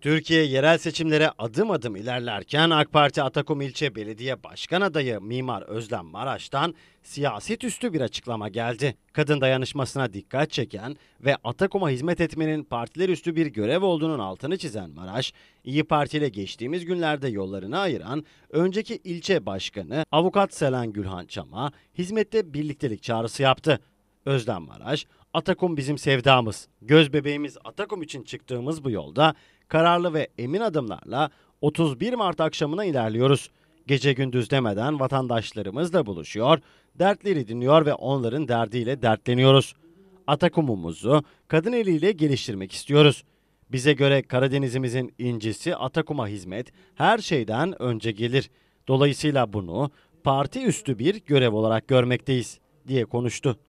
Türkiye yerel seçimlere adım adım ilerlerken AK Parti Atakum ilçe belediye başkan adayı Mimar Özlem Maraş'tan siyaset üstü bir açıklama geldi. Kadın dayanışmasına dikkat çeken ve Atakum'a hizmet etmenin partiler üstü bir görev olduğunun altını çizen Maraş, İyi Parti ile geçtiğimiz günlerde yollarını ayıran önceki ilçe başkanı avukat Selen Gülhan Çam'a hizmette birliktelik çağrısı yaptı. Özlem Maraş, Atakum bizim sevdamız, göz bebeğimiz Atakum için çıktığımız bu yolda kararlı ve emin adımlarla 31 Mart akşamına ilerliyoruz. Gece gündüz demeden vatandaşlarımızla buluşuyor, dertleri dinliyor ve onların derdiyle dertleniyoruz. Atakum'umuzu kadın eliyle geliştirmek istiyoruz. Bize göre Karadeniz'imizin incisi Atakum'a hizmet her şeyden önce gelir. Dolayısıyla bunu parti üstü bir görev olarak görmekteyiz diye konuştu.